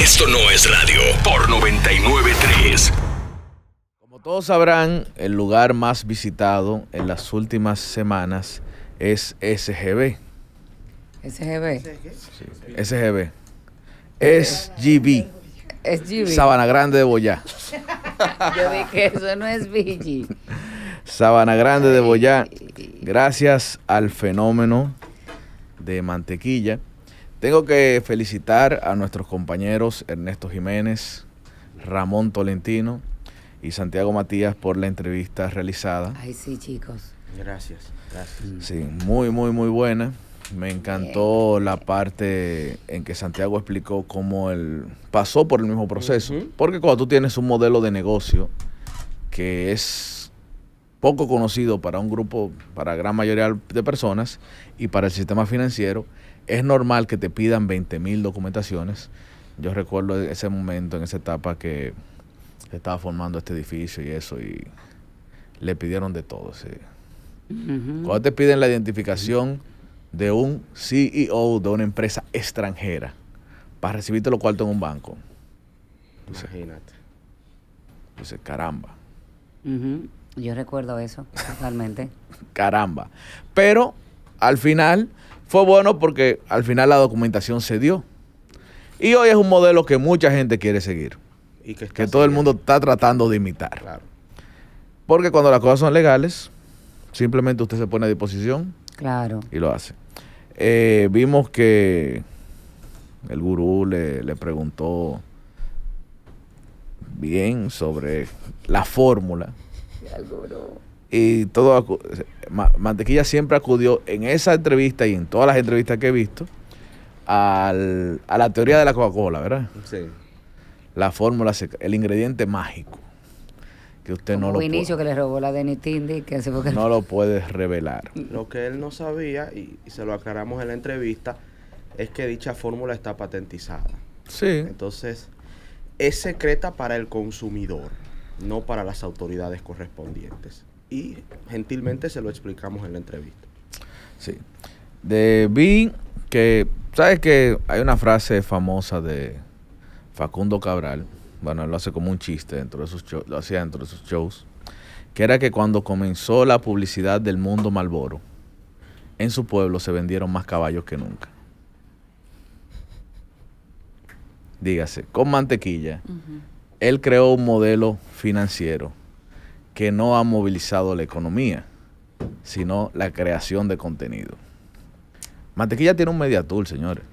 Esto no es radio por 993. Como todos sabrán, el lugar más visitado en las últimas semanas es SGB. SGB. Sí, SGB. SGB. SGB. Sabana Grande de Boyá. Yo dije, eso no es BG. Sabana Grande de Boyá. Gracias al fenómeno de mantequilla tengo que felicitar a nuestros compañeros Ernesto Jiménez, Ramón Tolentino y Santiago Matías por la entrevista realizada. Ay, sí, chicos. Gracias, gracias. Sí, muy, muy, muy buena. Me encantó la parte en que Santiago explicó cómo él pasó por el mismo proceso. Porque cuando tú tienes un modelo de negocio que es poco conocido para un grupo, para gran mayoría de personas y para el sistema financiero, es normal que te pidan 20 mil documentaciones. Yo recuerdo ese momento, en esa etapa que estaba formando este edificio y eso, y le pidieron de todo. Sí. Cuando te piden la identificación de un CEO de una empresa extranjera para recibirte los cuartos en un banco. Imagínate. Dice, caramba. Yo recuerdo eso, totalmente. caramba. Pero al final fue bueno porque al final la documentación se dio. Y hoy es un modelo que mucha gente quiere seguir. Y que, todo el mundo está tratando de imitar. Porque cuando las cosas son legales, simplemente usted se pone a disposición. Claro. Y lo hace. Eh, vimos que el gurú le, preguntó bien sobre la fórmula y todo Mantequilla siempre acudió en esa entrevista y en todas las entrevistas que he visto al, a la teoría de la Coca-Cola, ¿verdad? Sí. La fórmula, el ingrediente mágico que usted no lo inicio que le robó la de Tindy. que no lo puede revelar. Lo que él no sabía y, y se lo aclaramos en la entrevista es que dicha fórmula está patentizada. Sí. Entonces, es secreta para el consumidor, no para las autoridades correspondientes y gentilmente se lo explicamos en la entrevista. Sí. De vi que, ¿sabes que Hay una frase famosa de Facundo Cabral, bueno, él lo hace como un chiste dentro de sus shows, lo hacía dentro de sus shows, que era que cuando comenzó la publicidad del mundo Malboro, en su pueblo se vendieron más caballos que nunca. Dígase, con mantequilla, él creó un modelo financiero que no ha movilizado la economía, sino la creación de contenido. Mantequilla tiene un media tool, señores.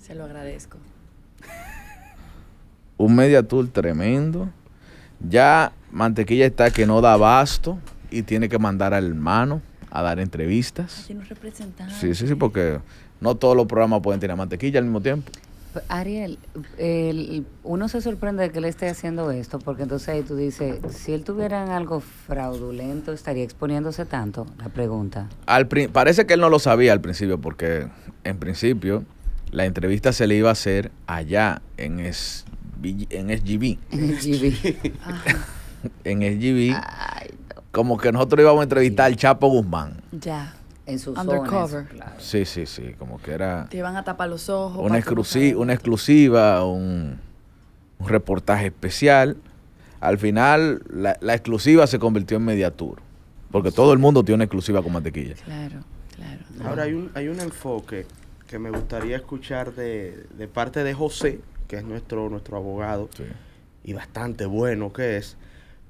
se lo agradezco. un media tool tremendo. Ya Mantequilla está que no da abasto y tiene que mandar al hermano a dar entrevistas. Sí, sí, sí, porque no todos los programas pueden tener mantequilla al mismo tiempo. Ariel, uno se sorprende de que le esté haciendo esto, porque entonces ahí tú dices, si él tuviera algo fraudulento, ¿estaría exponiéndose tanto? La pregunta. Al parece que él no lo sabía al principio, porque en principio la entrevista se le iba a hacer allá, en, en SGB. En SGB. en SGB. Como que nosotros íbamos a entrevistar al Chapo Guzmán. Ya en sus Undercover. Sí, sí, sí, como que era... Te iban a tapar los ojos. Una, exclusiva, una exclusiva, un, reportaje especial. Al final, la, exclusiva se convirtió en Mediatur, porque todo el mundo tiene una exclusiva con mantequilla. Claro, claro. Ahora hay un, hay un enfoque que me gustaría escuchar de, de parte de José, que es nuestro, nuestro abogado, y bastante bueno que es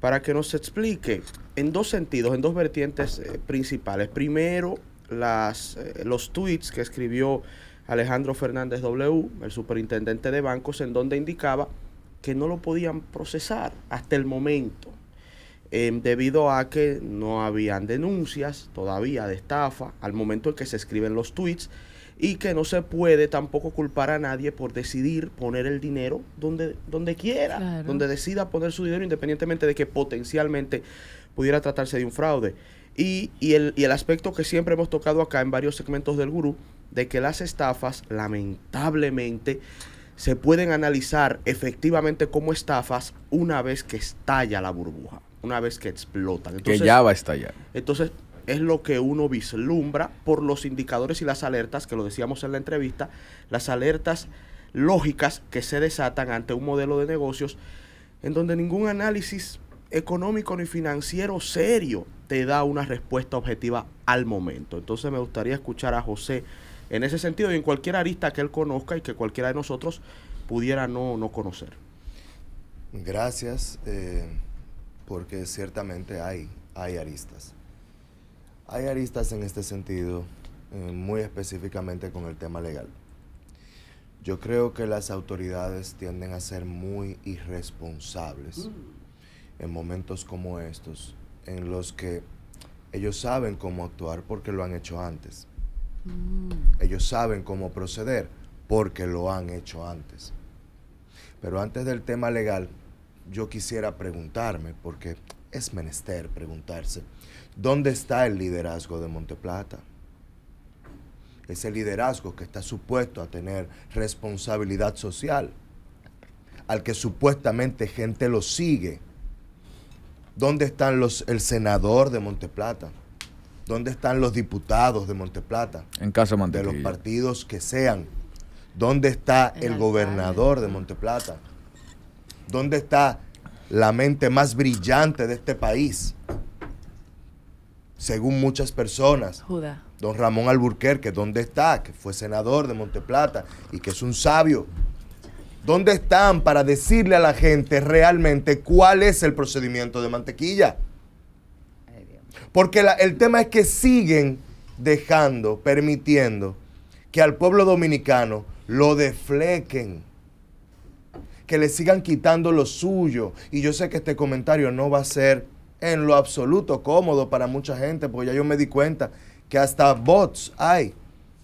para que nos explique en dos sentidos, en dos vertientes eh, principales. Primero, las, eh, los tweets que escribió Alejandro Fernández W, el superintendente de bancos, en donde indicaba que no lo podían procesar hasta el momento, em, debido a que no habían denuncias todavía de estafa al momento en que se escriben los tweets y que no se puede tampoco culpar a nadie por decidir poner el dinero donde, donde quiera, donde decida poner su dinero independientemente de que potencialmente pudiera tratarse de un fraude. Y, el, aspecto que siempre hemos tocado acá en varios segmentos del gurú, de que las estafas lamentablemente se pueden analizar efectivamente como estafas una vez que estalla la burbuja, una vez que explota que ya va a estallar. Entonces, es lo que uno vislumbra por los indicadores y las alertas, que lo decíamos en la entrevista, las alertas lógicas que se desatan ante un modelo de negocios en donde ningún análisis económico ni financiero serio te da una respuesta objetiva al momento. Entonces me gustaría escuchar a José en ese sentido y en cualquier arista que él conozca y que cualquiera de nosotros pudiera no, conocer. Gracias, eh, porque ciertamente hay, hay aristas. Hay aristas en este sentido, eh, muy específicamente con el tema legal. Yo creo que las autoridades tienden a ser muy irresponsables mm. en momentos como estos, en los que ellos saben cómo actuar porque lo han hecho antes. Mm. Ellos saben cómo proceder porque lo han hecho antes. Pero antes del tema legal, yo quisiera preguntarme, porque es menester preguntarse, ¿Dónde está el liderazgo de Monteplata? Ese liderazgo que está supuesto a tener responsabilidad social, al que supuestamente gente lo sigue. ¿Dónde están los, el senador de Monteplata? ¿Dónde están los diputados de Monteplata? En casa De los partidos que sean. ¿Dónde está el, el gobernador de Monteplata? ¿Dónde está la mente más brillante de este país? según muchas personas. Don Ramón Alburquerque, ¿dónde está? Que fue senador de Monteplata y que es un sabio. ¿Dónde están para decirle a la gente realmente cuál es el procedimiento de mantequilla? Porque el tema es que siguen dejando, permitiendo que al pueblo dominicano lo deflequen, que le sigan quitando lo suyo. Y yo sé que este comentario no va a ser en lo absoluto cómodo para mucha gente, porque ya yo me di cuenta que hasta bots hay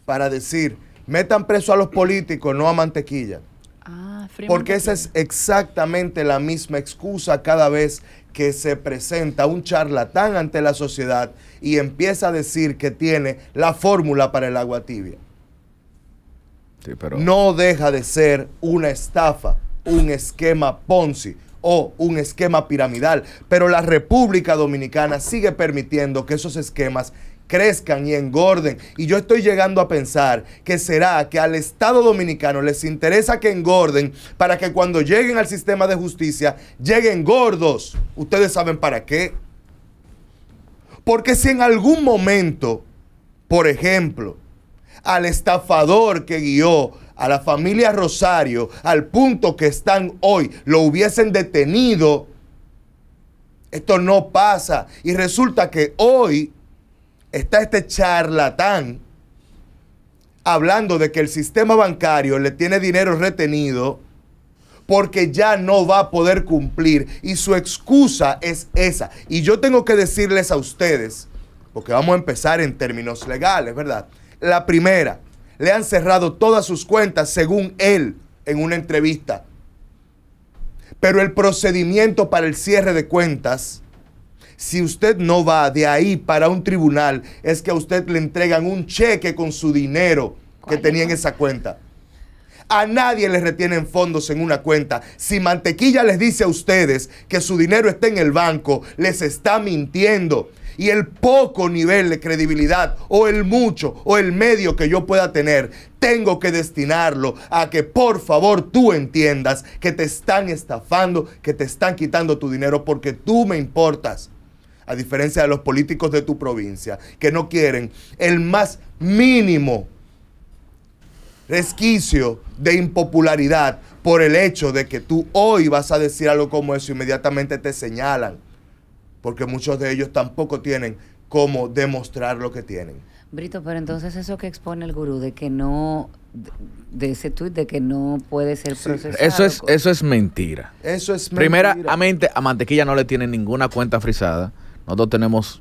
para decir, metan preso a los políticos, no a mantequilla. Ah, porque esa es exactamente la misma excusa cada vez que se presenta un charlatán ante la sociedad y empieza a decir que tiene la fórmula para el agua tibia. No deja de ser una estafa, un esquema Ponzi o un esquema piramidal, pero la República Dominicana sigue permitiendo que esos esquemas crezcan y engorden. Y yo estoy llegando a pensar que será que al Estado dominicano les interesa que engorden para que cuando lleguen al sistema de justicia lleguen gordos. Ustedes saben para qué. Porque si en algún momento, por ejemplo, al estafador que guió a la familia Rosario al punto que están hoy, lo hubiesen detenido, esto no pasa. Y resulta que hoy está este charlatán hablando de que el sistema bancario le tiene dinero retenido porque ya no va a poder cumplir. Y su excusa es esa. Y yo tengo que decirles a ustedes, porque vamos a empezar en términos legales, ¿verdad? La primera, le han cerrado todas sus cuentas, según él, en una entrevista. Pero el procedimiento para el cierre de cuentas, si usted no va de ahí para un tribunal, es que a usted le entregan un cheque con su dinero que tenía en esa cuenta. A nadie le retienen fondos en una cuenta. Si Mantequilla les dice a ustedes que su dinero está en el banco, les está mintiendo y el poco nivel de credibilidad o el mucho o el medio que yo pueda tener, tengo que destinarlo a que por favor tú entiendas que te están estafando, que te están quitando tu dinero porque tú me importas. A diferencia de los políticos de tu provincia, que no quieren el más mínimo resquicio de impopularidad por el hecho de que tú hoy vas a decir algo como eso, inmediatamente te señalan porque muchos de ellos tampoco tienen cómo demostrar lo que tienen. Brito, pero entonces eso que expone el gurú de que no, de ese tuit de que no puede ser procesado. Eso es, eso es mentira. Eso es mentira. Primeramente, a mantequilla no le tiene ninguna cuenta frisada. Nosotros tenemos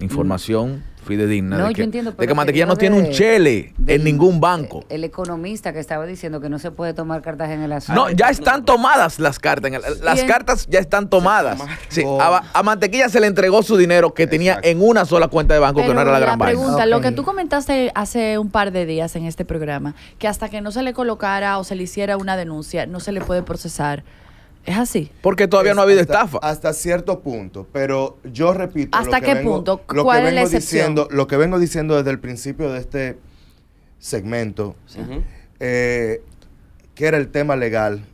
Información fidedigna. de que, Mantequilla no tiene un chele en ningún banco. El economista que estaba diciendo que no se puede tomar cartas en el asunto. No, ya están tomadas las cartas. las cartas ya están tomadas. a, Mantequilla se le entregó su dinero que tenía en una sola cuenta de banco, que no era la, la gran pregunta, Lo que tú comentaste hace un par de días en este programa, que hasta que no se le colocara o se le hiciera una denuncia, no se le puede procesar es así. Porque todavía no ha habido estafa. Hasta cierto punto, pero yo repito. ¿Hasta lo que qué vengo, punto? diciendo, Lo que vengo diciendo desde el principio de este segmento, eh, que era el tema legal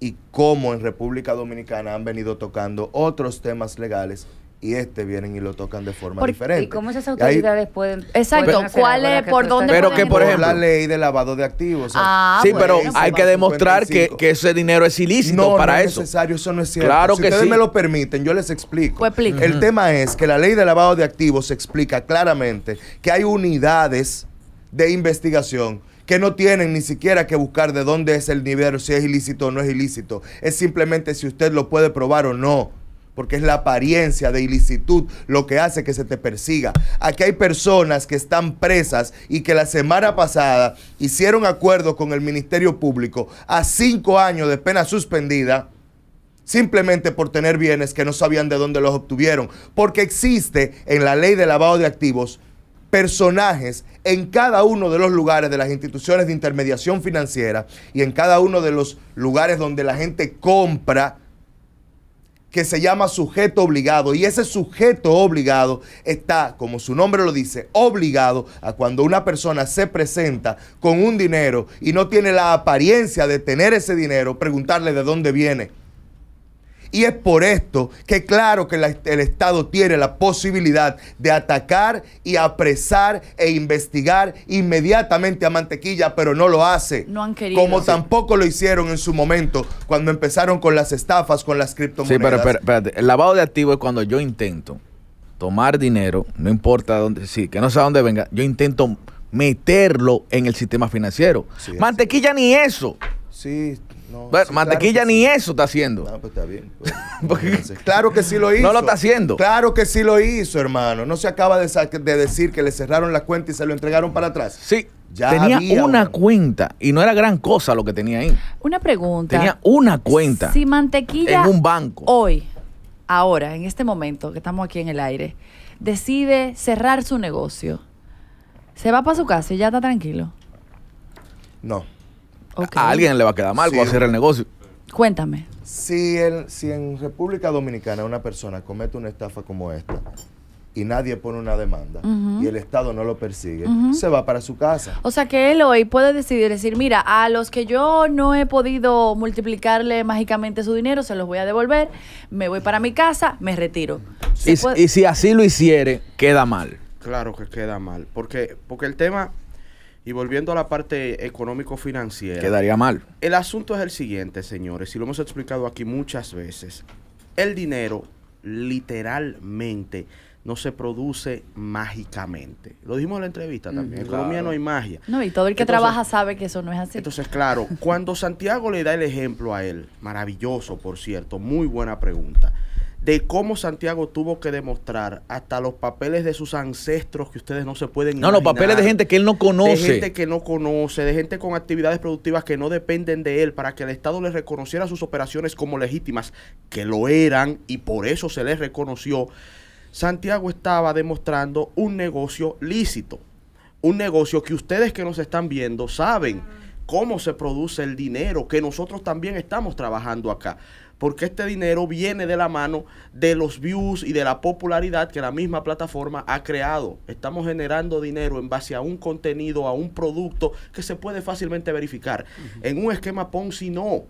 y cómo en República Dominicana han venido tocando otros temas legales y este vienen y lo tocan de forma diferente. ¿Y cómo esas autoridades pueden Exacto, ¿cuál es por dónde Pero que por ejemplo, la ley de lavado de activos, ah, Sí, pero hay que demostrar que, ese dinero es ilícito no, para no es necesario, eso no es cierto. Claro si ustedes me lo permiten, yo les explico. Pues el tema es que la ley de lavado de activos explica claramente que hay unidades de investigación que no tienen ni siquiera que buscar de dónde es el dinero, si es ilícito o no es ilícito. Es simplemente si usted lo puede probar o no porque es la apariencia de ilicitud lo que hace que se te persiga. Aquí hay personas que están presas y que la semana pasada hicieron acuerdo con el Ministerio Público a cinco años de pena suspendida simplemente por tener bienes que no sabían de dónde los obtuvieron, porque existe en la ley de lavado de activos personajes en cada uno de los lugares de las instituciones de intermediación financiera y en cada uno de los lugares donde la gente compra que se llama sujeto obligado y ese sujeto obligado está, como su nombre lo dice, obligado a cuando una persona se presenta con un dinero y no tiene la apariencia de tener ese dinero, preguntarle de dónde viene y es por esto que claro que el Estado tiene la posibilidad de atacar y apresar e investigar inmediatamente a Mantequilla, pero no lo hace. No han querido. Como tampoco lo hicieron en su momento cuando empezaron con las estafas, con las criptomonedas. Sí, pero, espérate, el lavado de activos es cuando yo intento tomar dinero, no importa dónde, sí, que no sé a dónde venga, yo intento meterlo en el sistema financiero. Mantequilla ni eso. Sí, no, mantequilla ni eso está haciendo. claro que sí lo hizo. No lo está haciendo. Claro que sí lo hizo, hermano. No se acaba de, de decir que le cerraron la cuenta y se lo entregaron para atrás. Sí. Ya tenía una cuenta y no era gran cosa lo que tenía ahí. Una pregunta. Tenía una cuenta. Si mantequilla. En un banco. Hoy, ahora, en este momento que estamos aquí en el aire, decide cerrar su negocio. Se va para su casa y ya está tranquilo. No. A alguien le va a quedar mal, va a hacer el negocio. Cuéntame. Si en, República Dominicana una persona comete una estafa como esta, y nadie pone una demanda y el Estado no lo persigue, se va para su casa. O sea que él hoy puede decidir, decir, mira, a los que yo no he podido multiplicarle mágicamente su dinero, se los voy a devolver, me voy para mi casa, me retiro. Y, si así lo hiciere, queda mal. Claro que queda mal, porque, porque el tema y volviendo a la parte económico-financiera. Quedaría mal. El asunto es el siguiente, señores, y lo hemos explicado aquí muchas veces. El dinero literalmente no se produce mágicamente. Lo dijimos en la entrevista también. En economía no hay magia. No, y todo el que trabaja sabe que eso no es así. Entonces, claro, cuando Santiago le da el ejemplo a él, maravilloso, por cierto, muy buena pregunta de cómo Santiago tuvo que demostrar hasta los papeles de sus ancestros que ustedes no se pueden No, los papeles de gente que él no conoce. De gente que no conoce, de gente con actividades productivas que no dependen de él para que el Estado le reconociera sus operaciones como legítimas, que lo eran y por eso se les reconoció. Santiago estaba demostrando un negocio lícito, un negocio que ustedes que nos están viendo saben ah. cómo se produce el dinero que nosotros también estamos trabajando acá porque este dinero viene de la mano de los views y de la popularidad que la misma plataforma ha creado. Estamos generando dinero en base a un contenido, a un producto que se puede fácilmente verificar. En un esquema Ponzi no.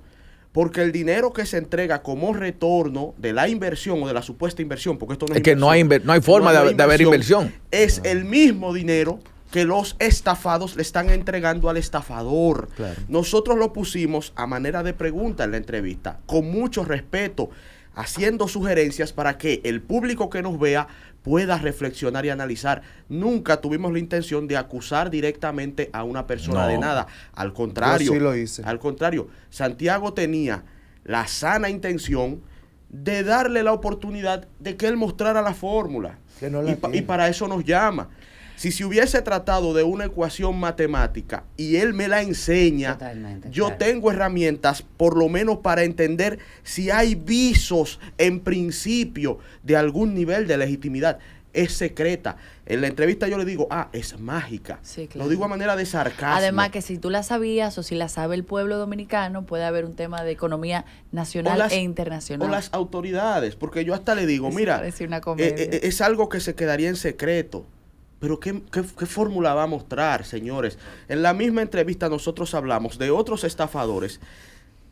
Porque el dinero que se entrega como retorno de la inversión o de la supuesta inversión, porque esto no es, es que no hay, no hay forma de, haber inversión, es ah. el mismo dinero que los estafados le están entregando al estafador. Nosotros lo pusimos a manera de pregunta en la entrevista, con mucho respeto, haciendo sugerencias para que el público que nos vea pueda reflexionar y analizar. Nunca tuvimos la intención de acusar directamente a una persona de nada. Al contrario, al contrario, Santiago tenía la sana intención de darle la oportunidad de que él mostrara la fórmula. y, y para eso nos llama. Si se hubiese tratado de una ecuación matemática y él me la enseña, yo tengo herramientas por lo menos para entender si hay visos en principio de algún nivel de legitimidad es secreta. En la entrevista yo le digo, ah, es mágica. Lo digo a manera de sarcasmo. Además que si tú la sabías o si la sabe el pueblo dominicano, puede haber un tema de economía nacional e internacional. O las autoridades, porque yo hasta le digo, mira, eh, eh, es algo que se quedaría en secreto. Pero ¿qué, qué, fórmula va a mostrar, señores? En la misma entrevista nosotros hablamos de otros estafadores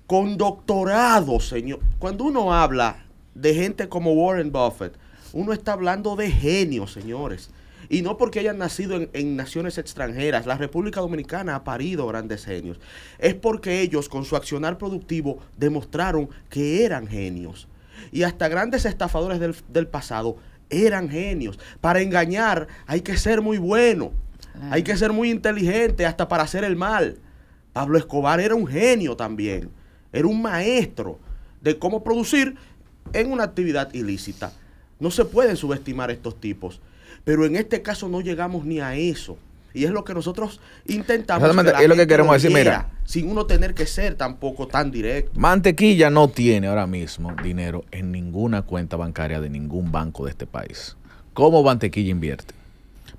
con doctorado, señor. Cuando uno habla de gente como Warren Buffett, uno está hablando de genios, señores. Y no porque hayan nacido en, naciones extranjeras. La República Dominicana ha parido grandes genios. Es porque ellos, con su accionar productivo, demostraron que eran genios. Y hasta grandes estafadores del, del pasado eran genios. Para engañar hay que ser muy bueno, hay que ser muy inteligente hasta para hacer el mal. Pablo Escobar era un genio también, era un maestro de cómo producir en una actividad ilícita. No se pueden subestimar estos tipos, pero en este caso no llegamos ni a eso. Y es lo que nosotros intentamos. es lo que queremos decir, mira. Sin uno tener que ser tampoco tan directo. Mantequilla no tiene ahora mismo dinero en ninguna cuenta bancaria de ningún banco de este país. ¿Cómo Mantequilla invierte?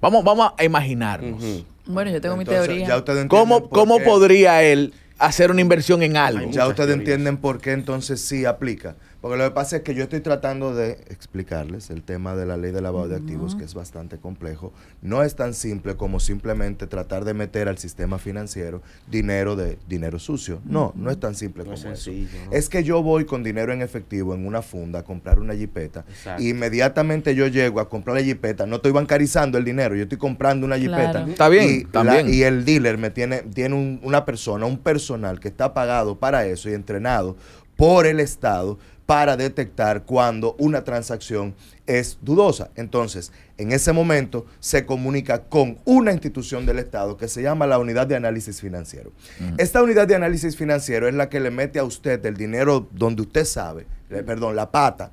Vamos, vamos a imaginarnos. Bueno, yo tengo mi teoría. ¿Cómo, podría él hacer una inversión en algo. ya ustedes entienden por qué entonces sí aplica. Porque lo que pasa es que yo estoy tratando de explicarles el tema de la ley de lavado de activos, que es bastante complejo. No es tan simple como simplemente tratar de meter al sistema financiero dinero de dinero sucio. No, no es tan simple como eso. Es que yo voy con dinero en efectivo en una funda a comprar una jipeta y inmediatamente yo llego a comprar la jipeta. No estoy bancarizando el dinero, yo estoy comprando una jipeta. Está bien, y, también. y el dealer me tiene, tiene una persona, un personal que está pagado para eso y entrenado por el Estado para detectar cuando una transacción es dudosa. Entonces, en ese momento se comunica con una institución del Estado que se llama la Unidad de Análisis Financiero. Esta Unidad de Análisis Financiero es la que le mete a usted el dinero donde usted sabe, perdón, la pata.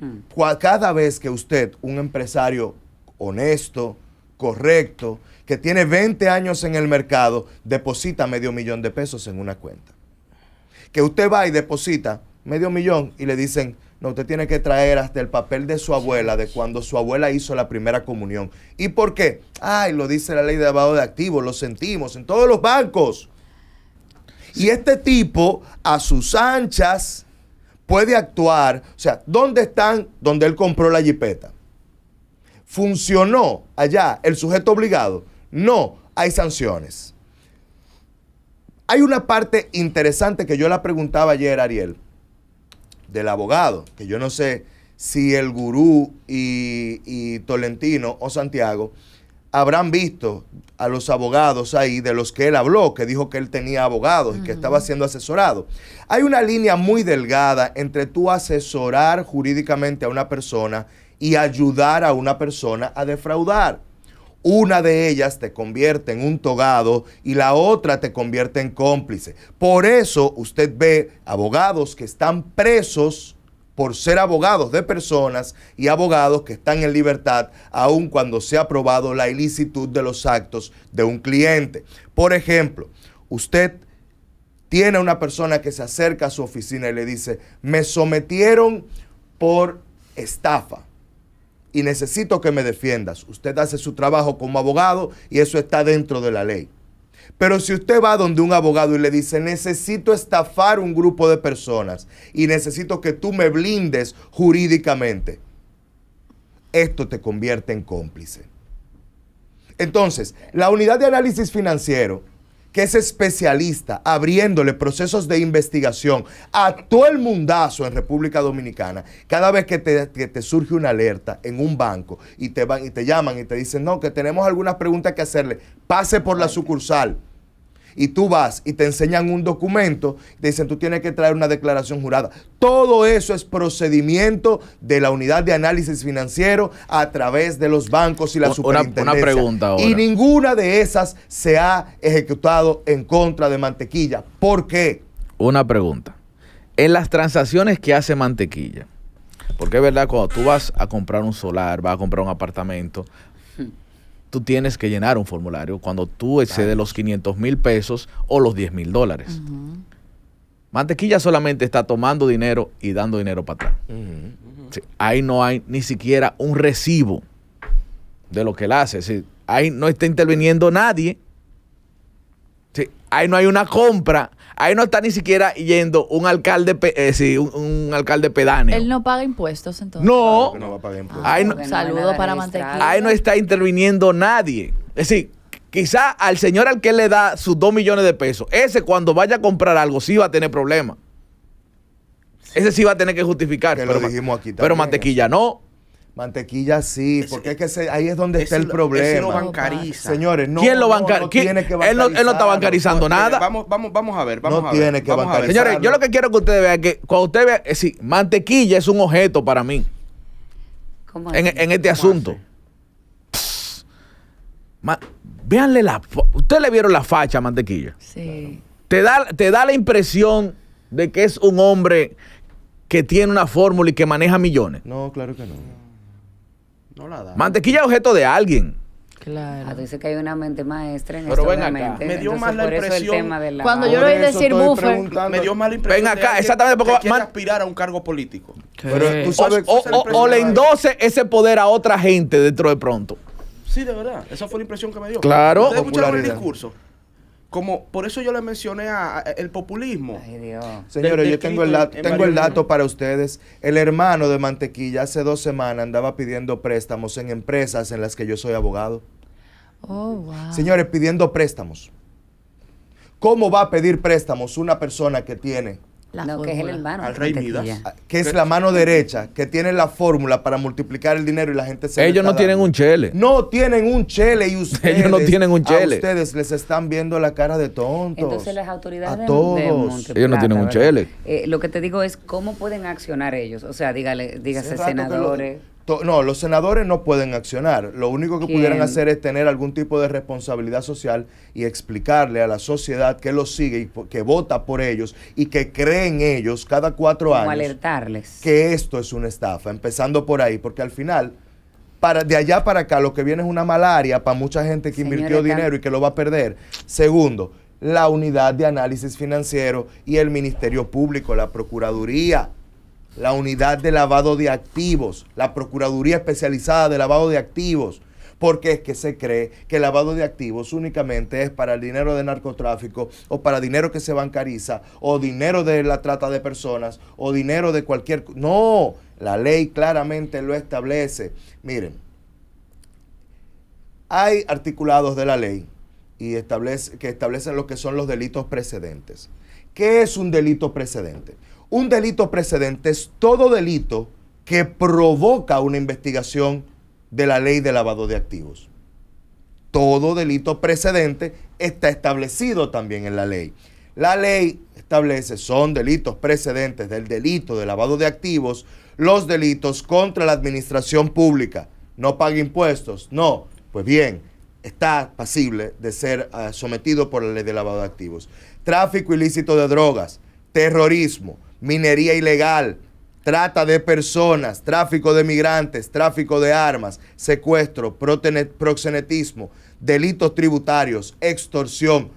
Hmm. Cada vez que usted, un empresario honesto, correcto, que tiene 20 años en el mercado, deposita medio millón de pesos en una cuenta. Que usted va y deposita medio millón y le dicen, no, usted tiene que traer hasta el papel de su abuela, de cuando su abuela hizo la primera comunión. ¿Y por qué? Ay, lo dice la ley de abajo de activos, lo sentimos en todos los bancos. Y este tipo, a sus anchas, puede actuar. O sea, ¿dónde están donde él compró la jipeta? ¿Funcionó allá el sujeto obligado? No, hay sanciones. Hay una parte interesante que yo la preguntaba ayer, Ariel del abogado, que yo no sé si el gurú y, y Tolentino o Santiago habrán visto a los abogados ahí de los que él habló, que dijo que él tenía abogados y que estaba siendo asesorado. Hay una línea muy delgada entre tú asesorar jurídicamente a una persona y ayudar a una persona a defraudar. Una de ellas te convierte en un togado y la otra te convierte en cómplice. Por eso usted ve abogados que están presos por ser abogados de personas y abogados que están en libertad aun cuando se ha probado la ilicitud de los actos de un cliente. Por ejemplo, usted tiene una persona que se acerca a su oficina y le dice, me sometieron por estafa y necesito que me defiendas. Usted hace su trabajo como abogado y eso está dentro de la ley. Pero si usted va donde un abogado y le dice, necesito estafar un grupo de personas y necesito que tú me blindes jurídicamente, esto te convierte en cómplice. Entonces, la unidad de análisis financiero que es especialista abriéndole procesos de investigación a todo el mundazo en República Dominicana, cada vez que te, surge una alerta en un banco y te, van, y te llaman y te dicen, no, que tenemos algunas preguntas que hacerle, pase por la sucursal y tú vas y te enseñan un documento, te dicen tú tienes que traer una declaración jurada. Todo eso es procedimiento de la unidad de análisis financiero a través de los bancos y la Una pregunta Y ninguna de esas se ha ejecutado en contra de Mantequilla. ¿Por qué? Una pregunta. En las transacciones que hace Mantequilla, porque es verdad, cuando tú vas a comprar un solar, vas a comprar un apartamento, tú tienes que llenar un formulario cuando tú excedes los 500 mil pesos o los 10 mil dólares. Mantequilla solamente está tomando dinero y dando dinero para atrás. ahí no hay ni siquiera un recibo de lo que él hace. ahí no está interviniendo nadie Sí, ahí no hay una compra. Ahí no está ni siquiera yendo un alcalde, eh, un, alcalde pedáneo. Él no paga impuestos entonces. No. no, no, saludo para mantequilla. Ahí no está interviniendo nadie. Es decir, quizá al señor al que le da sus dos millones de pesos, ese cuando vaya a comprar algo sí va a tener problemas. Ese sí va a tener que justificar. pero mantequilla no. Mantequilla sí, porque es, que ahí es donde está el problema. Lo bancariza. Señores, no, ¿Quién lo bancariza? él, no, está bancarizando nada. Vamos, vamos, vamos a ver, vamos Tiene que Señores, yo lo que quiero que ustedes vean es que cuando usted vea, es eh, mantequilla es un objeto para mí. ¿Cómo en, e, en, este asunto. la. Ustedes le vieron la facha a mantequilla. Sí. Te da, te da la impresión de que es un hombre que tiene una fórmula y que maneja millones. No, claro que no. No Mantequilla es objeto de alguien. Claro. Ah, dice que hay una mente maestra en Pero ven acá, me dio más la impresión. Cuando yo lo oí decir buffer, me dio más la impresión. Ven acá, exactamente porque aspirar a un cargo político. Pero tú sabes, o, o, le endose ese poder a otra gente dentro de pronto. Sí, de verdad. Esa fue la impresión que me dio. Claro. ¿Ustedes escucharon el discurso? por eso yo le mencioné a, el populismo. Señores, yo tengo el, dato, tengo el dato para ustedes. El hermano de Mantequilla hace dos semanas andaba pidiendo préstamos en empresas en las que yo soy abogado. Oh, Señores, pidiendo préstamos. ¿Cómo va a pedir préstamos una persona que tiene no, que es el hermano. Al rey ah, es la mano derecha, que tiene la fórmula para multiplicar el dinero y la gente se Ellos no tienen un chele. No tienen un chele y ustedes. no tienen un chele. ustedes les están viendo la cara de tontos. Entonces las autoridades. A todos. ellos no tienen un chele. Eh, lo que te digo es cómo pueden accionar ellos. O sea, dígale, dígase senadores. No, los senadores no pueden accionar. Lo único que pudieran hacer es tener algún tipo de responsabilidad social y explicarle a la sociedad que los sigue y que vota por ellos y que creen ellos cada cuatro años. alertarles. Que esto es una estafa, empezando por ahí, porque al final, para, de allá para acá, lo que viene es una malaria para mucha gente que invirtió dinero y que lo va a perder. Segundo, la unidad de análisis financiero y el Ministerio Público, la Procuraduría la unidad de lavado de activos, la Procuraduría Especializada de Lavado de Activos, porque es que se cree que el lavado de activos únicamente es para el dinero de narcotráfico o para dinero que se bancariza o dinero de la trata de personas o dinero de cualquier... No, la ley claramente lo establece. Miren, hay articulados de la ley y establece, que establecen lo que son los delitos precedentes. ¿Qué es un delito precedente? Un delito precedente es todo delito que provoca una investigación de la ley de lavado de activos. Todo delito precedente está establecido también en la ley. La ley establece son delitos precedentes del delito de lavado de activos los delitos contra la administración pública. No paga impuestos, no. Pues bien, está pasible de ser ah, sometido por la ley de lavado de activos. Tráfico ilícito de drogas, terrorismo, minería ilegal, trata de personas, tráfico de migrantes, tráfico de armas, secuestro, proxenetismo, delitos tributarios, extorsión,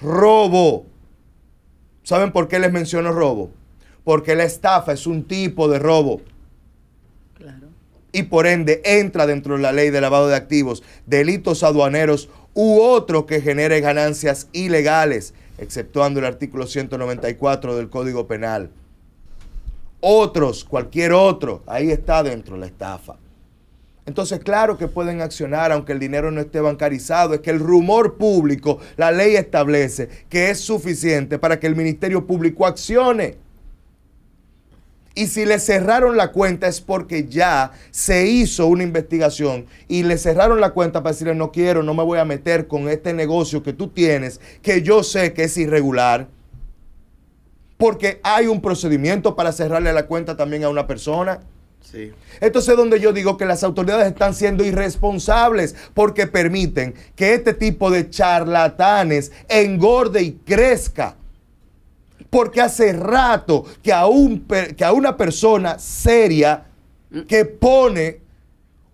robo. ¿Saben por qué les menciono robo? Porque la estafa es un tipo de robo. Claro. Y por ende entra dentro de la ley de lavado de activos, delitos aduaneros u otro que genere ganancias ilegales, exceptuando el artículo 194 del Código Penal otros, cualquier otro, ahí está dentro la estafa. Entonces, claro que pueden accionar aunque el dinero no esté bancarizado. Es que el rumor público, la ley establece que es suficiente para que el Ministerio Público accione. Y si le cerraron la cuenta es porque ya se hizo una investigación y le cerraron la cuenta para decirle no quiero, no me voy a meter con este negocio que tú tienes, que yo sé que es irregular. Porque hay un procedimiento para cerrarle la cuenta también a una persona. Sí. Entonces es donde yo digo que las autoridades están siendo irresponsables porque permiten que este tipo de charlatanes engorde y crezca. Porque hace rato que que a una persona seria que pone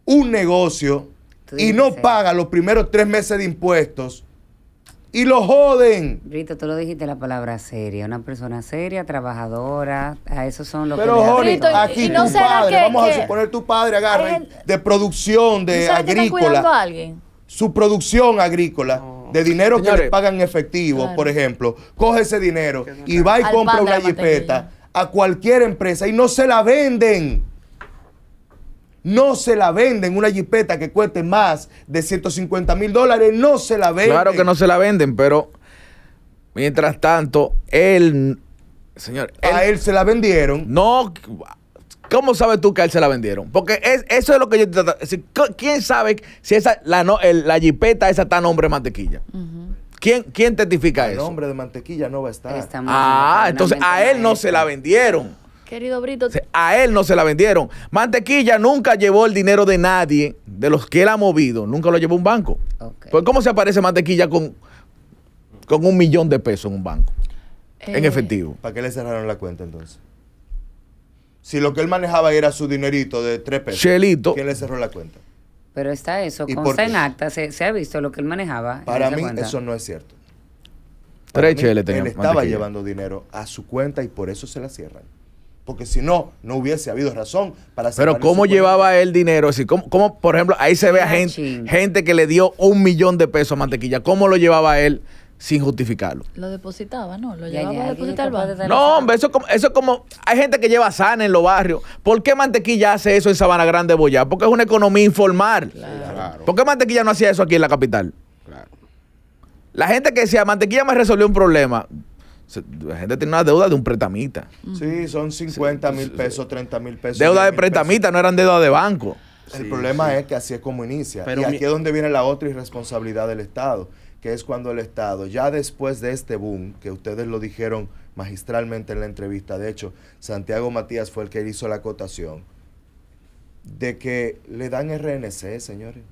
un negocio y no paga los primeros tres meses de impuestos, y lo joden. Rito, tú lo dijiste la palabra seria, una persona seria, trabajadora, a eso son los que le aquí vamos a suponer tu padre agarre de producción de agrícola. A alguien? Su producción agrícola. De dinero que le pagan en efectivo, por ejemplo, coge ese dinero y va y compra una jipeta a cualquier empresa y no se la venden. No se la venden una jipeta que cueste más de 150 mil dólares. No se la venden. Claro que no se la venden, pero mientras tanto, él. Señor. a él se la vendieron. No. ¿Cómo sabes tú que a él se la vendieron? Porque eso es lo que yo te ¿Quién sabe si esa, la, la jipeta esa está nombre mantequilla? ¿Quién, ¿Quién, testifica eso? El nombre de mantequilla no va a estar. ah, entonces a él no se la vendieron. Querido Brito. A él no se la vendieron. Mantequilla nunca llevó el dinero de nadie, de los que él ha movido. Nunca lo llevó un banco. Pues ¿cómo se aparece Mantequilla con, con un millón de pesos en un banco? En eh, efectivo. ¿Para qué le cerraron la cuenta entonces? Si lo que él manejaba era su dinerito de tres pesos. ¿Quién le cerró la cuenta? Pero está eso, consta en acta, se, ha visto lo que él manejaba. Para mí eso no es cierto. Él estaba llevando dinero a su cuenta y por eso se la cierran porque si no, no hubiese habido razón para Pero ¿cómo llevaba él dinero? Así, ¿cómo, por ejemplo, ahí se ve a gente, gente que le dio un millón de pesos a Mantequilla? ¿Cómo lo llevaba él? sin justificarlo. Lo depositaba, ¿no? Lo llevaba a depositar No, hombre, eso es como, eso como, hay gente que lleva sana en los barrios. ¿Por qué Mantequilla hace eso en Sabana Grande Boyá? Porque es una economía informal. Claro. ¿Por qué Mantequilla no hacía eso aquí en la capital? Claro. La gente que decía, Mantequilla me resolvió un problema. La gente tiene una deuda de un pretamita. Sí, son 50 mil pesos, 30 mil pesos. Deuda de pretamita, no eran deuda de banco. El problema es que así es como inicia. y aquí es donde viene la otra irresponsabilidad del Estado, que es cuando el Estado, ya después de este boom, que ustedes lo dijeron magistralmente en la entrevista, de hecho, Santiago Matías fue el que hizo la acotación, de que le dan RNC, señores.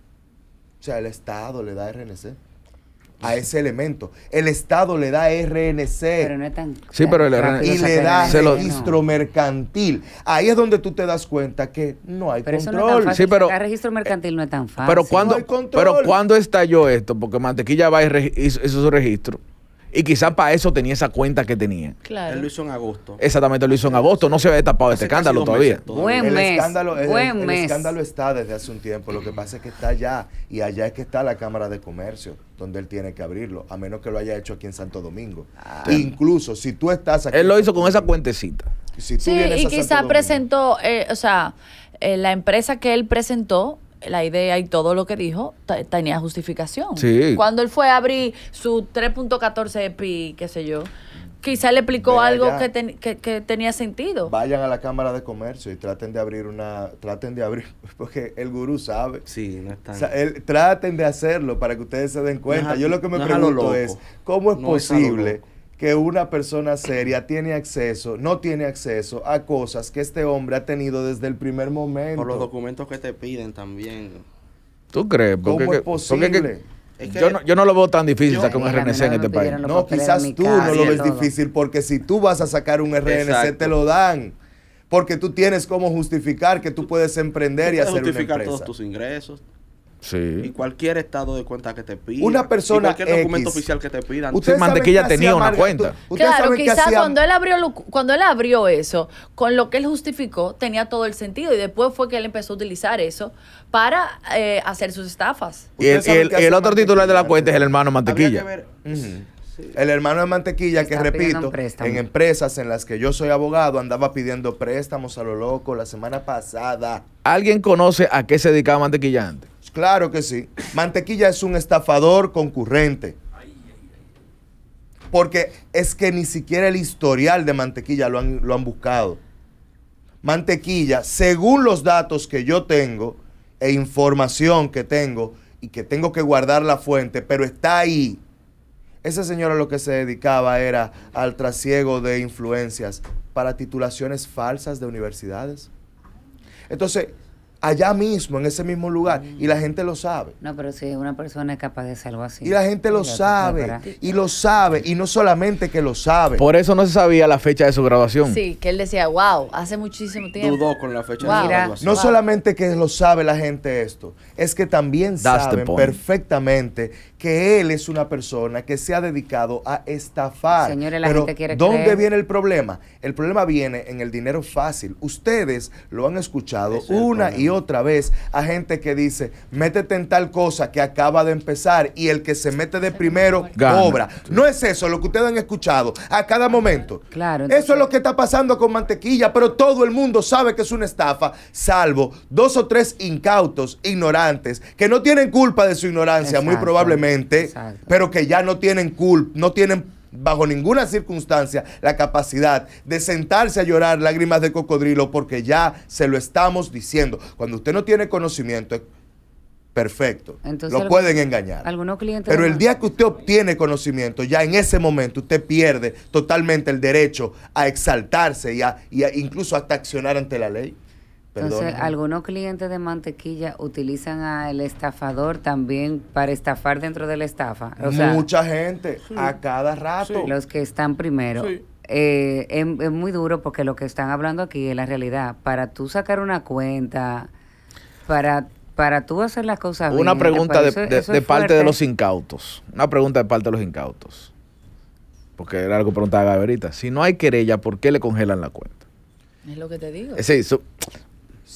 O sea, el Estado le da RNC a ese elemento. El Estado le da RNC. sí, pero el Y le da registro mercantil. Ahí es donde tú te das cuenta que no hay control. el registro mercantil no es tan fácil. Pero cuando, pero cuando estalló esto, porque Mantequilla va y eso hizo su registro. Y quizás para eso tenía esa cuenta que tenía. Claro. Él lo hizo en agosto. Exactamente, lo hizo en agosto. No se había tapado ese escándalo todavía. el Escándalo, escándalo está desde hace un tiempo. Lo que pasa es que está allá. Y allá es que está la Cámara de Comercio, donde él tiene que abrirlo. A menos que lo haya hecho aquí en Santo Domingo. Ah. E incluso si tú estás aquí. Él lo hizo con esa cuentecita. sí, y quizás presentó, eh, o sea, eh, la empresa que él presentó la idea y todo lo que dijo tenía justificación. Cuando él fue a abrir su 3.14 EPI, qué sé yo, quizá le explicó algo que, que, tenía sentido. Vayan a la Cámara de Comercio y traten de abrir una, traten de abrir, porque el gurú sabe. Sí, no está. traten de hacerlo para que ustedes se den cuenta. yo lo que me pregunto es, ¿cómo es posible? que una persona seria tiene acceso, no tiene acceso a cosas que este hombre ha tenido desde el primer momento. Por los documentos que te piden también. ¿Tú crees? ¿Cómo es posible? yo, no, lo veo tan difícil sacar un RNC en este país. No, quizás tú no lo ves difícil porque si tú vas a sacar un RNC te lo dan porque tú tienes cómo justificar que tú puedes emprender y hacer una empresa. justificar todos tus ingresos, y cualquier estado de cuenta que te pida, Una persona. cualquier documento oficial que te pidan. Usted mantequilla tenía una cuenta. Claro, quizás cuando, él abrió, cuando él abrió eso, con lo que él justificó, tenía todo el sentido. Y después fue que él empezó a utilizar eso para eh, hacer sus estafas. Y el, otro titular de la cuenta es el hermano Mantequilla. El hermano de Mantequilla, que repito, en empresas en las que yo soy abogado, andaba pidiendo préstamos a lo loco la semana pasada. ¿Alguien conoce a qué se dedicaba Mantequilla antes? Claro que sí. Mantequilla es un estafador concurrente. Porque es que ni siquiera el historial de Mantequilla lo han, lo han buscado. Mantequilla, según los datos que yo tengo e información que tengo y que tengo que guardar la fuente, pero está ahí. Esa señora lo que se dedicaba era al trasiego de influencias para titulaciones falsas de universidades. Entonces, allá mismo, en ese mismo lugar, y la gente lo sabe. No, pero si una persona es capaz de hacer algo así. Y la gente lo sabe, y lo sabe, y no solamente que lo sabe. Por eso no se sabía la fecha de su graduación. Sí, que él decía, wow, hace muchísimo tiempo. Dudó con la fecha de su graduación. No solamente que lo sabe la gente esto, es que también saben perfectamente que él es una persona que se ha dedicado a estafar. Señores, la gente quiere ¿dónde viene el problema? El problema viene en el dinero fácil. Ustedes lo han escuchado una y otra vez a gente que dice, métete en tal cosa que acaba de empezar y el que se mete de primero cobra. No es eso lo que ustedes han escuchado a cada momento. Claro. eso es lo que está pasando con mantequilla, pero todo el mundo sabe que es una estafa, salvo dos o tres incautos, ignorantes, que no tienen culpa de su ignorancia, muy probablemente, pero que ya no tienen culpa, no tienen bajo ninguna circunstancia la capacidad de sentarse a llorar lágrimas de cocodrilo porque ya se lo estamos diciendo. Cuando usted no tiene conocimiento, perfecto, lo pueden engañar. Pero el día que usted obtiene conocimiento, ya en ese momento usted pierde totalmente el derecho a exaltarse y, a, a incluso hasta accionar ante la ley. Entonces, algunos clientes de mantequilla utilizan al estafador también para estafar dentro de la estafa. Mucha gente, a cada rato. Los que están primero. Eh, em, es, muy duro porque lo que están hablando aquí es la realidad. Para tú sacar una cuenta, para, para tú hacer las cosas Una eh, pregunta pues de, parte de los incautos. Una pregunta de parte de los incautos. Porque era algo que preguntaba Gaberita. Si no hay querella, ¿por qué le congelan la cuenta? Es lo que te digo. Sí,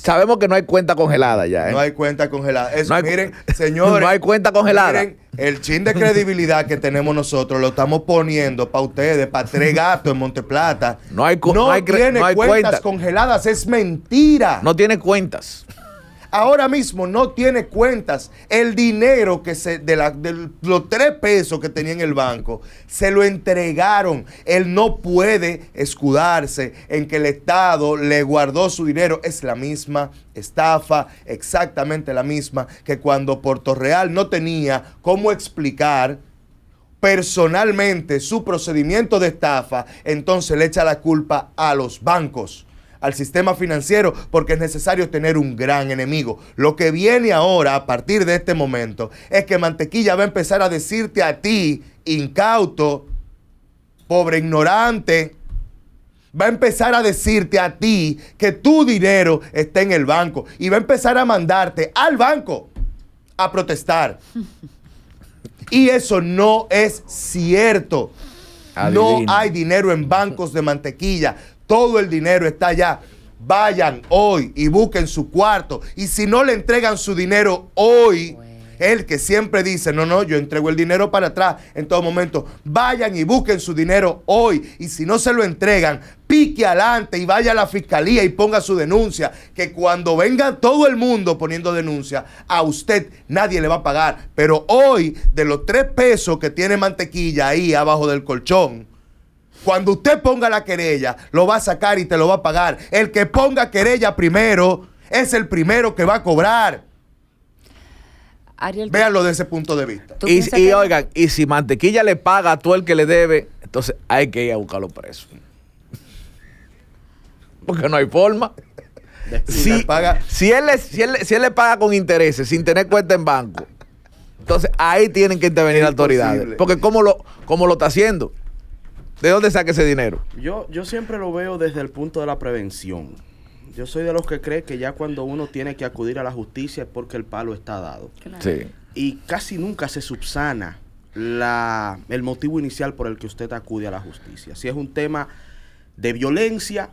Sabemos que no hay cuenta congelada ya. ¿eh? No hay cuenta congelada. Eso, miren, señores. No hay cuenta congelada. Miren, el chin de credibilidad que tenemos nosotros lo estamos poniendo para ustedes, para tres gatos en Monteplata. No hay, no, no tiene hay cuentas congeladas, es mentira. No tiene cuentas ahora mismo no tiene cuentas. El dinero que se, de, de los tres pesos que tenía en el banco, se lo entregaron. Él no puede escudarse en que el Estado le guardó su dinero. Es la misma estafa, exactamente la misma que cuando Puerto Real no tenía cómo explicar personalmente su procedimiento de estafa, entonces le echa la culpa a los bancos al sistema financiero porque es necesario tener un gran enemigo. Lo que viene ahora a partir de este momento es que Mantequilla va a empezar a decirte a ti, incauto, pobre ignorante, va a empezar a decirte a ti que tu dinero está en el banco y va a empezar a mandarte al banco a protestar. Y eso no es cierto. No hay dinero en bancos de mantequilla. Todo el dinero está allá. Vayan hoy y busquen su cuarto. Y si no le entregan su dinero hoy, el que siempre dice, no, no, yo entrego el dinero para atrás en todo momento. Vayan y busquen su dinero hoy. Y si no se lo entregan, pique adelante y vaya a la fiscalía y ponga su denuncia. Que cuando venga todo el mundo poniendo denuncia, a usted nadie le va a pagar. Pero hoy, de los tres pesos que tiene mantequilla ahí abajo del colchón, cuando usted ponga la querella, lo va a sacar y te lo va a pagar. El que ponga querella primero es el primero que va a cobrar. veanlo Véanlo desde ese punto de vista. Y, oigan, y si Mantequilla le paga a todo el que le debe, entonces hay que ir a buscarlo preso. Porque no hay forma. Si, Si, él le, si, le, paga con intereses, sin tener cuenta en banco, entonces ahí tienen que intervenir autoridades. Porque cómo lo, cómo lo está haciendo. ¿De dónde saca ese dinero? Yo, yo siempre lo veo desde el punto de la prevención. Yo soy de los que cree que ya cuando uno tiene que acudir a la justicia es porque el palo está dado. Y casi nunca se subsana el motivo inicial por el que usted acude a la justicia. Si es un tema de violencia,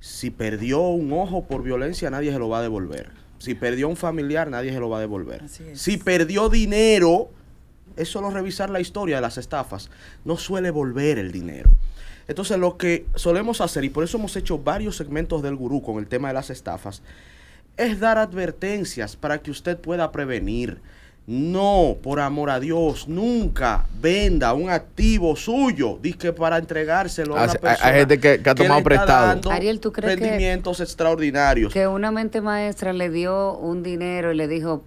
si perdió un ojo por violencia, nadie se lo va a devolver. Si perdió un familiar, nadie se lo va a devolver. Si perdió dinero, es solo revisar la historia de las estafas, no suele volver el dinero. Entonces lo que solemos hacer, y por eso hemos hecho varios segmentos del gurú con el tema de las estafas, es dar advertencias para que usted pueda prevenir. No, por amor a Dios, nunca venda un activo suyo, disque para entregárselo a, una persona. gente que, ha tomado prestado. Ariel, ¿tú crees rendimientos que, extraordinarios. Que una mente maestra le dio un dinero y le dijo,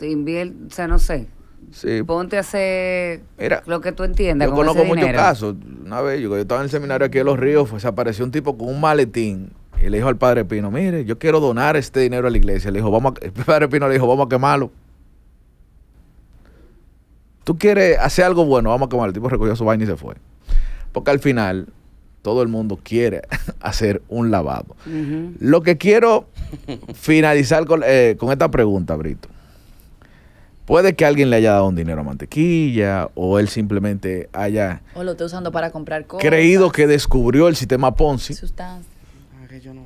invierte, o sea, no sé, Sí. Ponte a hacer lo que tú entiendas. Yo conozco muchos casos. Una vez, yo, estaba en el seminario aquí de Los Ríos, pues apareció un tipo con un maletín y le dijo al padre Pino, mire, yo quiero donar este dinero a la iglesia. Le dijo, vamos el padre Pino le dijo, vamos a quemarlo. Tú quieres hacer algo bueno, vamos a quemarlo. El tipo recogió su vaina y se fue. Porque al final, todo el mundo quiere hacer un lavado. Lo que quiero finalizar con eh, esta pregunta, Brito. Puede que alguien le haya dado un dinero a Mantequilla o él simplemente haya... O lo esté usando para comprar cosas. Creído que descubrió el sistema Ponzi. Ah,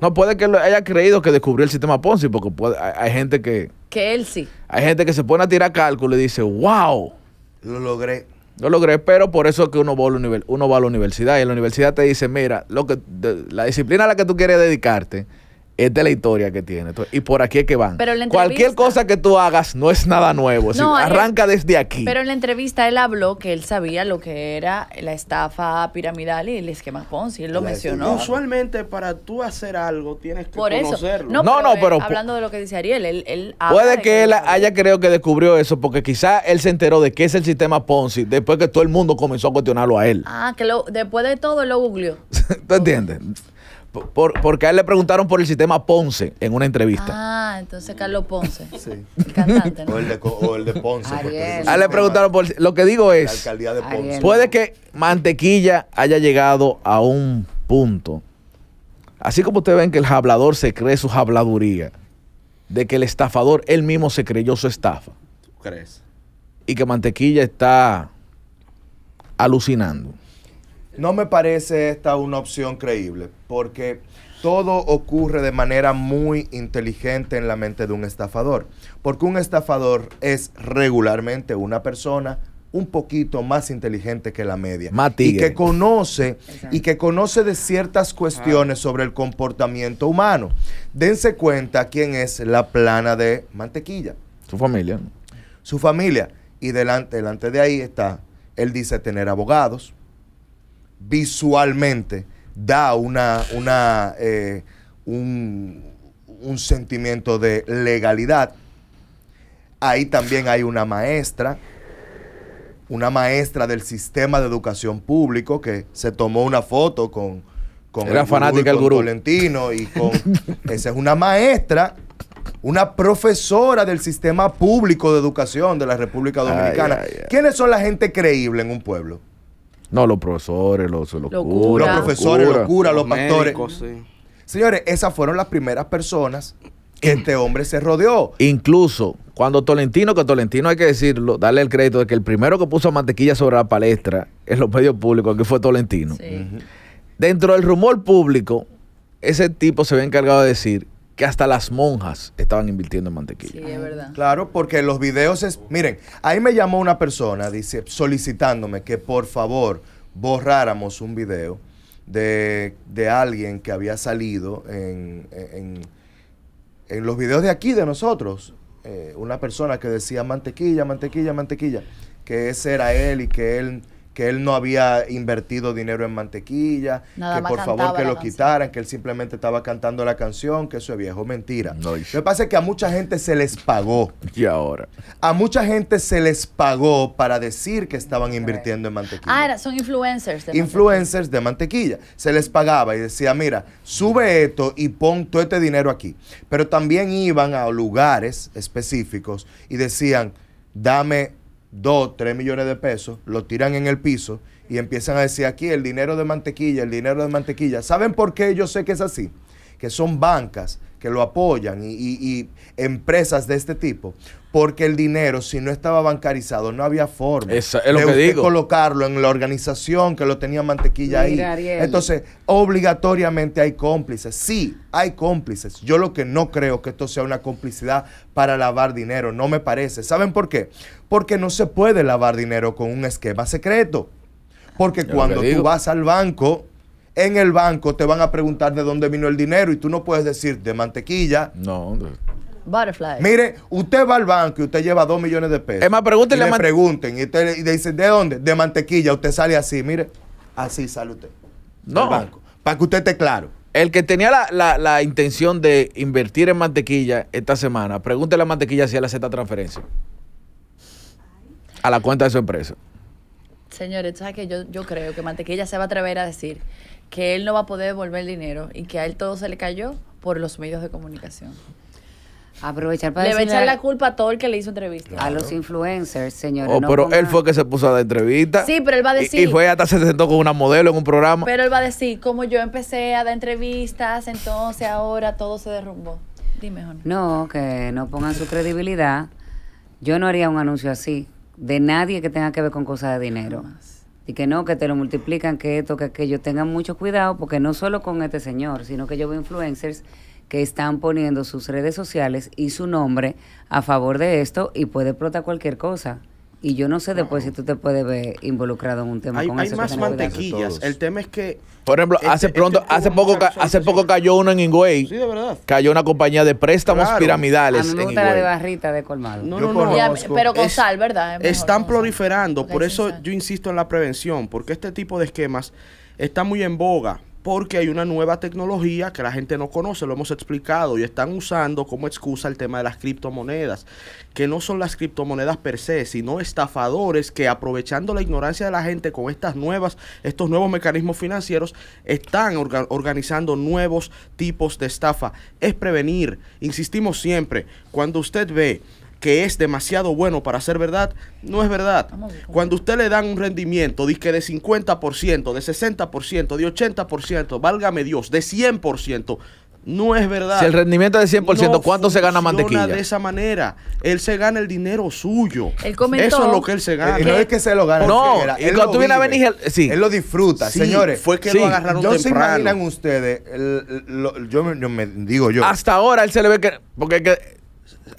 no puede que lo haya creído que descubrió el sistema Ponzi, porque hay, gente que... Que él sí. Hay gente que se pone a tirar cálculo y dice, wow. Lo logré. Lo logré, pero por eso es que uno va a la, uno va a la universidad y la universidad te dice, mira, lo que, la disciplina a la que tú quieres dedicarte es de la historia que tiene. Y por aquí es que van. Cualquier cosa que tú hagas no es nada nuevo. Eh, arranca desde aquí. Pero en la entrevista él habló que él sabía lo que era la estafa piramidal y el esquema Ponzi. Él lo mencionó. Usualmente para tú hacer algo tienes que conocerlo. No, no, pero, hablando de lo que dice Ariel, él, él Puede que, él haya creo que descubrió eso porque quizá él se enteró de qué es el sistema Ponzi después que todo el mundo comenzó a cuestionarlo a él. Ah, que lo, después de todo lo googleó. ¿Tú entiendes? porque a él le preguntaron por el sistema Ponce en una entrevista. Ah, entonces Carlos Ponce. Sí. o, el de, Ponce. A él le preguntaron por. Lo que digo es. Puede que Mantequilla haya llegado a un punto. Así como ustedes ven que el hablador se cree su habladuría, de que el estafador él mismo se creyó su estafa. crees? Y que Mantequilla está alucinando. No me parece esta una opción creíble, porque todo ocurre de manera muy inteligente en la mente de un estafador, porque un estafador es regularmente una persona un poquito más inteligente que la media Matías. y que conoce y que conoce de ciertas cuestiones sobre el comportamiento humano. Dense cuenta quién es la plana de mantequilla. Su familia. Su familia y delante delante de ahí está él dice tener abogados, visualmente da una, una eh, un, sentimiento de legalidad. Ahí también hay una maestra, una maestra del sistema de educación público que se tomó una foto con, con el fanática y con esa es una maestra, una profesora del sistema público de educación de la República Dominicana. ¿Quiénes son la gente creíble en un pueblo? No, los profesores, los, los, los profesores, los curas, los, pastores. Señores, esas fueron las primeras personas que este hombre se rodeó. Incluso cuando Tolentino, que Tolentino hay que decirlo, darle el crédito de que el primero que puso mantequilla sobre la palestra en los medios públicos, que fue Tolentino. Dentro del rumor público, ese tipo se había encargado de decir que hasta las monjas estaban invirtiendo en mantequilla. Sí, es verdad. Claro, porque los videos es. Miren, ahí me llamó una persona, dice, solicitándome que por favor borráramos un video de, alguien que había salido en, en, los videos de aquí, de nosotros. Eh, una persona que decía mantequilla, mantequilla, mantequilla, que ese era él y que él que él no había invertido dinero en mantequilla, que por favor que lo quitaran, que él simplemente estaba cantando la canción, que eso es viejo, mentira. No, lo que pasa es que a mucha gente se les pagó. Y ahora. A mucha gente se les pagó para decir que estaban invirtiendo en mantequilla. Ah, son influencers. De influencers de mantequilla. Se les pagaba y decía, mira, sube esto y pon todo este dinero aquí. Pero también iban a lugares específicos y decían, dame 2, 3 millones de pesos, lo tiran en el piso y empiezan a decir aquí el dinero de mantequilla, el dinero de mantequilla. ¿Saben por qué yo sé que es así? Que son bancas que lo apoyan y, empresas de este tipo, porque el dinero, si no estaba bancarizado, no había forma de colocarlo en la organización que lo tenía mantequilla ahí. Entonces, obligatoriamente hay cómplices. Sí, hay cómplices. Yo lo que no creo que esto sea una complicidad para lavar dinero, no me parece. ¿Saben por qué? Porque no se puede lavar dinero con un esquema secreto. Porque cuando tú vas al banco, en el banco te van a preguntar de dónde vino el dinero y tú no puedes decir de mantequilla. No, Butterfly. Mire, usted va al banco y usted lleva dos millones de pesos. Es más, pregúntenle y le pregunten y, le dicen, ¿de dónde? De mantequilla. Usted sale así, mire, así sale usted. No. banco. Para que usted esté claro. El que tenía la, intención de invertir en mantequilla esta semana, pregúntele a mantequilla si él hace transferencia a la cuenta de su empresa. Señores, ¿sabes que yo, yo creo que mantequilla se va a atrever a decir que él no va a poder devolver el dinero y que a él todo se le cayó por los medios de comunicación. Aprovechar para Le va a echar la culpa a todo el que le hizo entrevista. A los influencers, señores. Oh, pero él fue el que se puso a dar entrevista. Sí, pero él va a decir. Y, fue hasta se sentó con una modelo en un programa. Pero él va a decir, como yo empecé a dar entrevistas, entonces ahora todo se derrumbó. Dime, Jorge. No, que no pongan su credibilidad. Yo no haría un anuncio así de nadie que tenga que ver con cosas de dinero y que no, que te lo multiplican, que esto, que aquello, tengan mucho cuidado, porque no solo con este señor, sino que yo veo influencers que están poniendo sus redes sociales y su nombre a favor de esto y puede explotar cualquier cosa. Y yo no sé después si tú te puedes ver involucrado en un tema hay, Hay más mantequillas. El tema es que. Por ejemplo, este- hace este pronto, hace poco, hace poco cayó uno en Ingüey. Sí, de verdad. Cayó una compañía de préstamos piramidales. A de barrita de colmado. No, no, no, pero con sal, ¿verdad? están proliferando. Por eso yo insisto en la prevención, porque este tipo de esquemas está muy en boga porque hay una nueva tecnología que la gente no conoce, lo hemos explicado, y están usando como excusa el tema de las criptomonedas, que no son las criptomonedas per se, sino estafadores que aprovechando la ignorancia de la gente con estas nuevas, estos nuevos mecanismos financieros, están organizando nuevos tipos de estafa. Es prevenir, insistimos siempre, cuando usted ve que es demasiado bueno para ser verdad, no es verdad. Cuando usted le dan un rendimiento que de 50%, de 60%, de 80%, válgame Dios, de 100%, no es verdad. Si el rendimiento es de 100%, ¿cuánto se gana mantequilla? de esa manera. Él se gana el dinero suyo. Eso es lo que él se gana. Eh, no es que se lo gane No, él, él cuando tú a venir, sí. él lo disfruta. Señores, fue que lo agarraron yo se imaginan ustedes, yo, me, yo, me, digo yo. Hasta ahora él se le ve que... Porque que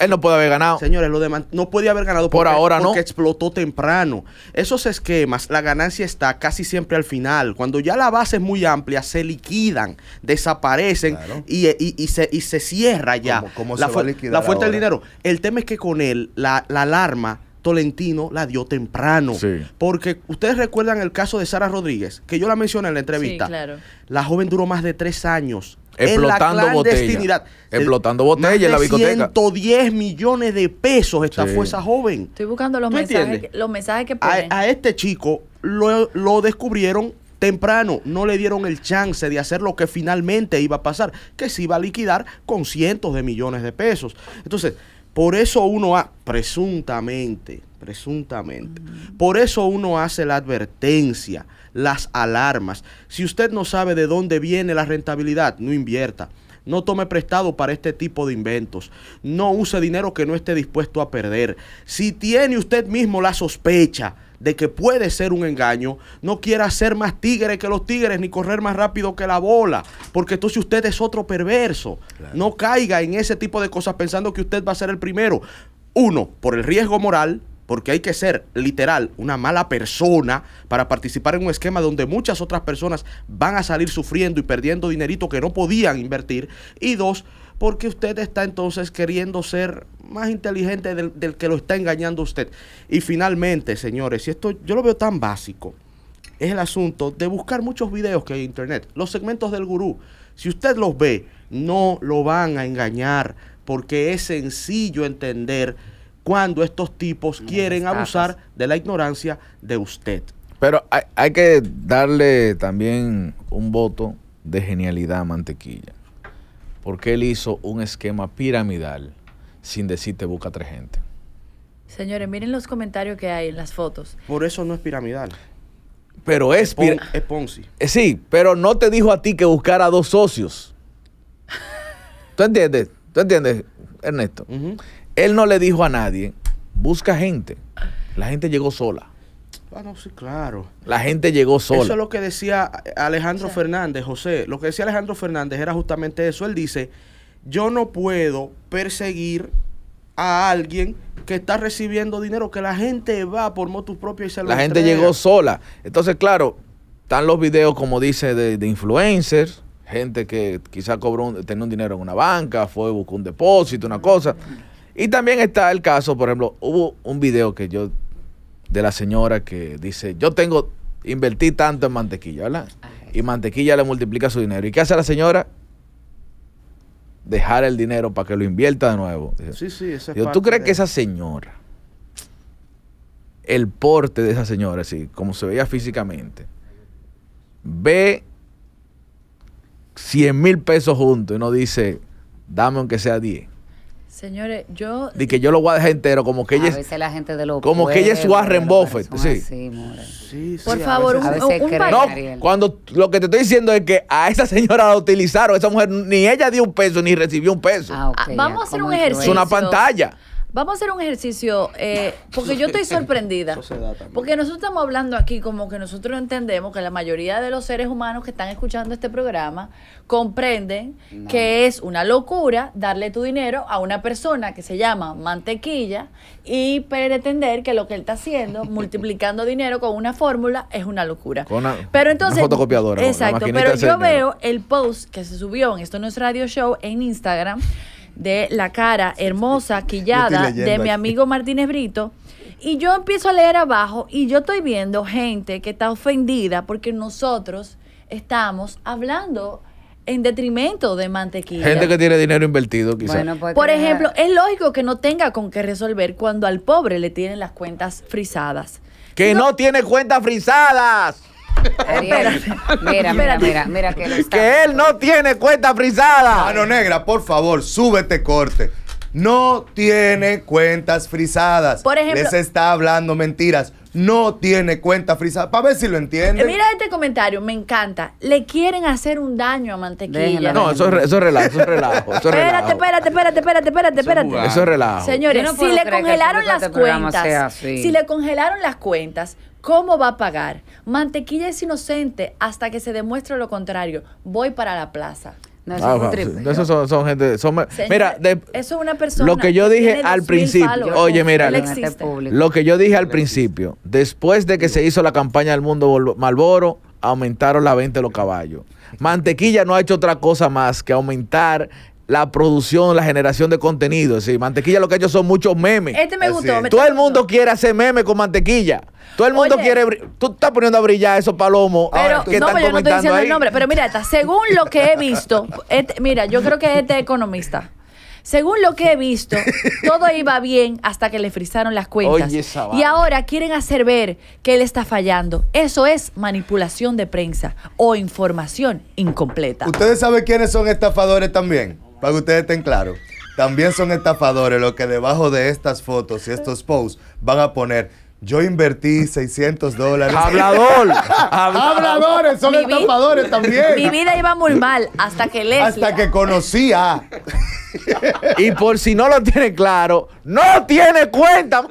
él no puede haber ganado. Señores, lo demás no podía haber ganado porque, explotó temprano. Esos esquemas, la ganancia está casi siempre al final. Cuando ya la base es muy amplia, se liquidan, desaparecen eh, y, se, cierra ya. la, la fuente del dinero. El tema es que con él, la, alarma Tolentino la dio temprano. Porque ustedes recuerdan el caso de Sara Rodríguez, que yo la mencioné en la entrevista. La joven duró más de tres años Explotando botellas, Explotando botellas la 110 millones de pesos esta fuerza joven. Estoy buscando los mensajes, los mensajes que A, este chico lo, descubrieron temprano no le dieron el chance de hacer lo que finalmente iba a pasar, que se iba a liquidar con cientos de millones de pesos. Entonces, por eso uno ha, presuntamente, presuntamente, por eso uno hace la advertencia las alarmas. Si usted no sabe de dónde viene la rentabilidad, no invierta. No tome prestado para este tipo de inventos. No use dinero que no esté dispuesto a perder. Si tiene usted mismo la sospecha de que puede ser un engaño, no quiera ser más tigre que los tigres ni correr más rápido que la bola, porque entonces usted es otro perverso. No caiga en ese tipo de cosas pensando que usted va a ser el primero. Uno, por el riesgo moral porque hay que ser literal una mala persona para participar en un esquema donde muchas otras personas van a salir sufriendo y perdiendo dinerito que no podían invertir. Y dos, porque usted está entonces queriendo ser más inteligente del, que lo está engañando usted. Y finalmente, señores, y esto yo lo veo tan básico es el asunto de buscar muchos videos que hay en internet. Los segmentos del gurú, si usted los ve, no lo van a engañar porque es sencillo entender cuando estos tipos quieren abusar de la ignorancia de usted. Pero hay, que darle también un voto de genialidad a Mantequilla, porque él hizo un esquema piramidal sin decirte busca tres gente. Señores, miren los comentarios que hay en las fotos. Por eso no es piramidal. Pero es, es, Ponzi. Eh, sí, pero no te dijo a ti que buscara dos socios. ¿Tú entiendes? ¿Tú entiendes, Ernesto? Él no le dijo a nadie, busca gente. La gente llegó sola. Ah, no, sí, claro. La gente llegó sola. Eso es lo que decía Alejandro Fernández, José. Lo que decía Alejandro Fernández era justamente eso. Él dice, yo no puedo perseguir a alguien que está recibiendo dinero, que la gente va por motus propio y se La gente llegó sola. Entonces, claro, están los videos, como dice, de, influencers, gente que quizá cobró, tenía un dinero en una banca, fue, buscó un depósito, una cosa. Y también está el caso, por ejemplo, hubo un video que yo, de la señora que dice, yo tengo, invertí tanto en mantequilla, ¿verdad? Y mantequilla le multiplica su dinero. ¿Y qué hace la señora? Dejar el dinero para que lo invierta de nuevo. sí, sí, esa ¿Tú crees que esa señora, el porte de esa señora, como se veía físicamente, ve 100 mil pesos juntos y no dice, dame aunque sea 10? Señores, yo. De que yo lo voy a dejar entero, como que a ella. Veces la gente como que ella es Warren Buffett. Sí. sí, sí. Por favor, un, un, un No, cuando lo que te estoy diciendo es que a esa señora la utilizaron, esa mujer, ni ella dio un peso, ni recibió un peso. Ah, Vamos a hacer un ejercicio. Es una pantalla. Vamos a hacer un ejercicio, eh, porque yo estoy sorprendida. Porque nosotros estamos hablando aquí como que nosotros entendemos que la mayoría de los seres humanos que están escuchando este programa comprenden que es una locura darle tu dinero a una persona que se llama mantequilla y pretender que lo que él está haciendo, multiplicando dinero con una fórmula, es una locura. Con una, pero entonces, fotocopiadora. Exacto, pero yo veo el post que se subió en Esto No es Radio Show en Instagram de la cara hermosa, quillada de mi amigo Martínez Brito. Y yo empiezo a leer abajo y yo estoy viendo gente que está ofendida porque nosotros estamos hablando en detrimento de mantequilla. Gente que tiene dinero invertido, quizás. Pues, Por ejemplo, es lógico que no tenga con qué resolver cuando al pobre le tienen las cuentas frisadas. ¡Que no, no tiene cuentas frisadas! mira, mira, mira, mira que, lo está que él no tiene cuenta frisada. Mano negra, por favor, súbete corte. No tiene cuentas frisadas. Por ejemplo, les está hablando mentiras. No tiene cuenta frisada. Para ver si lo entiende. Mira este comentario, me encanta. Le quieren hacer un daño a Mantequilla. no, eso es, relajo, eso es relajo. espérate, espérate, espérate, espérate, espérate, espérate. Eso es relajo. Señores, si le congelaron las cuentas, si le congelaron las cuentas, ¿Cómo va a pagar? Mantequilla es inocente hasta que se demuestre lo contrario. Voy para la plaza. No, eso ah, son, gente. mira, eso es una persona. Lo que yo dije al principio. Oye, mira, lo que yo dije al principio. Después de que se hizo la campaña del mundo Malboro, aumentaron la venta de los caballos. Mantequilla no ha hecho otra cosa más que aumentar la producción, la generación de contenido. Es mantequilla lo que ha hecho son muchos memes. Este me gustó. Todo el mundo quiere hacer memes con mantequilla. Todo el mundo quiere. Tú estás poniendo a brillar esos palomos. Pero, no, pero yo no estoy diciendo el nombre. Pero mira, según lo que he visto, este, mira, yo creo que este economista. Según lo que he visto, todo iba bien hasta que le frizaron las cuentas. y ahora quieren hacer ver que él está fallando. Eso es manipulación de prensa o información incompleta. ¿Ustedes saben quiénes son estafadores también? Para que ustedes estén claros. También son estafadores los que debajo de estas fotos y estos posts van a poner yo invertí 600 dólares. ¡Hablador! ¡Habladores! Son estafadores también. Mi vida iba muy mal hasta que Leslie... Hasta que conocía. y por si no lo tiene claro, ¡no tiene cuenta!